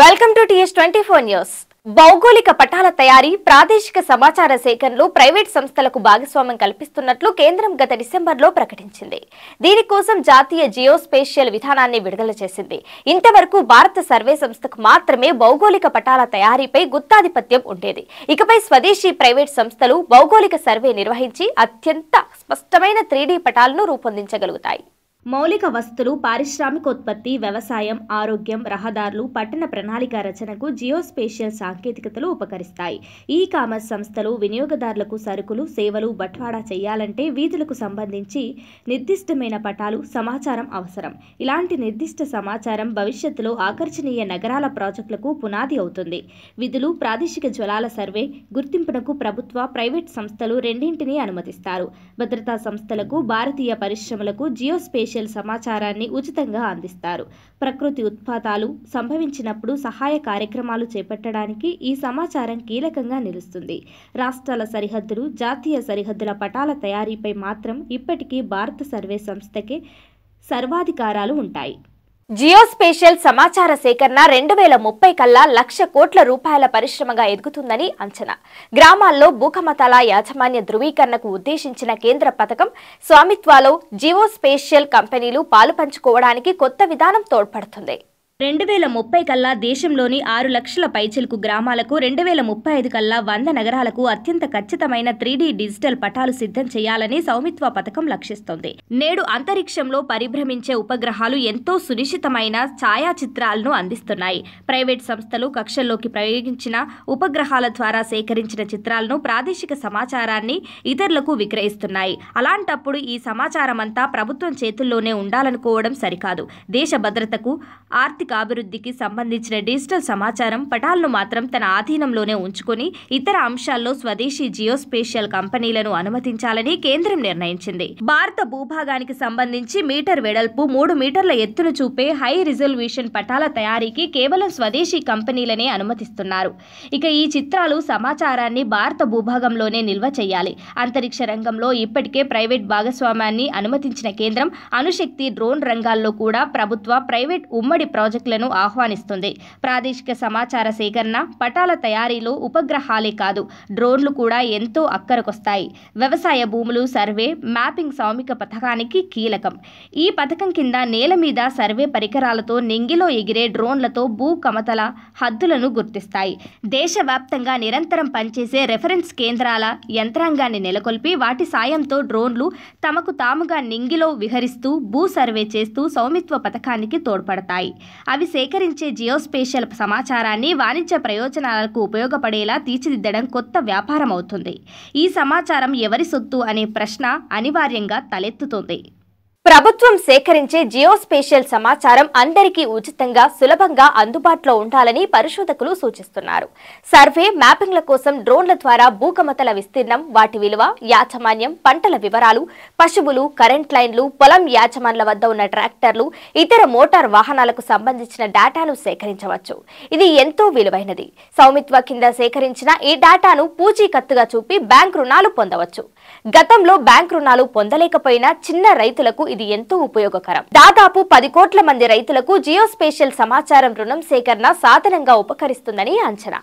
welcome to TS twenty four news భౌగోళిక పటాల తయారీ ప్రాదేశిక సమాచార సేకరణలో ప్రైవేట్ సంస్థలకు భాగస్వామ్యం కల్పిస్తున్నట్లు కేంద్రం గత డిసెంబర్లో ప్రకటించింది దీనికోసం జాతీయ జియోస్పేషియల్ విధానాన్ని విడుదల చేసింది ఇంతవరకు భారత సర్వే సంస్థకు మాత్రమే భౌగోళిక పటాల తయారీపై గుత్తాధిపత్యం ఉండేది ఇకపై స్వదేశీ ప్రైవేట్ సంస్థలు భౌగోళిక సర్వే నిర్వహించి అత్యంత స్పష్టమైన త్రీడీ పటాలను రూపొందించగలుగుతాయి మౌలిక వస్తులు పారిశ్రామికోత్పత్తి వ్యవసాయం ఆరోగ్యం రహదారులు పట్టణ ప్రణాళిక రచనకు జియోస్పేషియల్ సాంకేతికతలు ఉపకరిస్తాయి ఈ కామర్స్ సంస్థలు వినియోగదారులకు సరుకులు సేవలు బట్వాడా చేయాలంటే వీధులకు సంబంధించి నిర్దిష్టమైన పటాలు సమాచారం అవసరం ఇలాంటి నిర్దిష్ట సమాచారం భవిష్యత్తులో ఆకర్షణీయ నగరాల ప్రాజెక్టులకు పునాది అవుతుంది విధులు ప్రాదేశిక జలాల సర్వే గుర్తింపునకు ప్రభుత్వ ప్రైవేట్ సంస్థలు రెండింటినీ అనుమతిస్తారు భద్రతా సంస్థలకు భారతీయ పరిశ్రమలకు జియోస్పేషియల్ విషయాల సమాచారాన్ని ఉచితంగా అందిస్తారు ప్రకృతి ఉత్పాతాలు సంభవించినప్పుడు సహాయ కార్యక్రమాలు చేపట్టడానికి ఈ సమాచారం కీలకంగా నిలుస్తుంది రాష్ట్రాల సరిహద్దులు జాతీయ సరిహద్దుల పటాల తయారీపై మాత్రం ఇప్పటికీ భారత సర్వే సంస్థకే సర్వాధికారాలు ఉంటాయి జియోస్పేషియల్ సమాచార సేకరణ రెండు వేల ముప్పై కల్లా లక్ష కోట్ల రూపాయల పరిశ్రమగా ఎదుగుతుందని అంచనా గ్రామాల్లో భూకమతాల యాజమాన్య ధృవీకరణకు ఉద్దేశించిన కేంద్ర పథకం స్వామిత్వాలో జియోస్పేషియల్ కంపెనీలు పాలు పంచుకోవడానికి కొత్త విధానం తోడ్పడుతుంది రెండు వేల ముప్పై కల్లా దేశంలోని ఆరు లక్షల పైచిలుకు గ్రామాలకు రెండు వేల ముప్పై ఐదు కల్లా వంద నగరాలకు అత్యంత ఖచ్చితమైన త్రీడీ డిజిటల్ పటాలు సిద్ధం చేయాలని సౌమిత్వ పథకం లక్షిస్తోంది నేడు అంతరిక్షంలో పరిభ్రమించే ఉపగ్రహాలు ఎంతో సునిశ్చితమైన ఛాయాచిత్రాలను అందిస్తున్నాయి ప్రైవేట్ సంస్థలు కక్షల్లోకి ప్రయోగించిన ఉపగ్రహాల ద్వారా సేకరించిన చిత్రాలను ప్రాదేశిక సమాచారాన్ని ఇతరులకు విక్రయిస్తున్నాయి అలాంటప్పుడు ఈ సమాచారమంతా ప్రభుత్వం చేతుల్లోనే ఉండాలనుకోవడం సరికాదు దేశ భద్రతకు ఆర్థిక ఆర్థిక అభివృద్ధికి సంబంధించిన డిజిటల్ సమాచారం పటాలను మాత్రం తన ఆధీనంలోనే ఉంచుకొని ఇతర అంశాల్లో స్వదేశీ జియోస్పేషియల్ కంపెనీలను అనుమతించాలని కేంద్రం నిర్ణయించింది భారత భూభాగానికి సంబంధించి మీటర్ వెడల్పు మూడు మీటర్ల ఎత్తును చూపే హై రిజల్యూషన్ పటాల తయారీకి కేవలం స్వదేశీ కంపెనీలనే అనుమతిస్తున్నారు ఇక ఈ చిత్రాలు సమాచారాన్ని భారత భూభాగంలోనే నిల్వ చేయాలి అంతరిక్ష రంగంలో ఇప్పటికే ప్రైవేట్ భాగస్వామ్యాన్ని అనుమతించిన కేంద్రం అణుశక్తి డ్రోన్ రంగాల్లో కూడా ప్రభుత్వ ప్రైవేట్ ఉమ్మడి ప్రాజెక్టు ప్రాజెక్టులను ఆహ్వానిస్తుంది ప్రాదేశిక సమాచార సేకరణ పటాల తయారీలో ఉపగ్రహాలే కాదు డ్రోన్లు కూడా ఎంతో అక్కరకొస్తాయి వ్యవసాయ భూములు సర్వే మ్యాపింగ్ సామిక పథకానికి కీలకం ఈ పథకం కింద నేల మీద సర్వే పరికరాలతో నింగిలో ఎగిరే డ్రోన్లతో భూ కమతల హద్దులను గుర్తిస్తాయి దేశవ్యాప్తంగా నిరంతరం పనిచేసే రెఫరెన్స్ కేంద్రాల యంత్రాంగాన్ని నెలకొల్పి వాటి సాయంతో డ్రోన్లు తమకు తాముగా నింగిలో విహరిస్తూ భూ సర్వే చేస్తూ సౌమిత్వ పథకానికి తోడ్పడతాయి అవి సేకరించే జియోస్పేషియల్ సమాచారాన్ని వాణిజ్య ప్రయోజనాలకు ఉపయోగపడేలా తీర్చిదిద్దడం కొత్త వ్యాపారం అవుతుంది ఈ సమాచారం ఎవరి సొత్తు అనే ప్రశ్న అనివార్యంగా తలెత్తుతుంది ప్రభుత్వం సేకరించే జియోస్పేషియల్ సమాచారం అందరికీ ఉచితంగా సులభంగా అందుబాటులో ఉండాలని పరిశోధకులు సూచిస్తున్నారు సర్వే మ్యాపింగ్ల కోసం డ్రోన్ల ద్వారా భూకమతల విస్తీర్ణం వాటి విలువ యాజమాన్యం పంటల వివరాలు పశువులు కరెంట్ లైన్లు పొలం యాజమాన్ల వద్ద ఉన్న ట్రాక్టర్లు ఇతర మోటార్ వాహనాలకు సంబంధించిన డేటాను సేకరించవచ్చు ఇది ఎంతో విలువైనది సౌమిత్వ కింద సేకరించిన ఈ డేటాను పూచీకత్తుగా చూపి బ్యాంక్ రుణాలు పొందవచ్చు గతంలో బ్యాంక్ రుణాలు పొందలేకపోయినా చిన్న రైతులకు ఇది ఎంతో ఉపయోగకరం దాదాపు పది కోట్ల మంది రైతులకు జియో స్పెషల్ సమాచారం రుణం సేకరణ సాధనంగా ఉపకరిస్తుందని అంచనా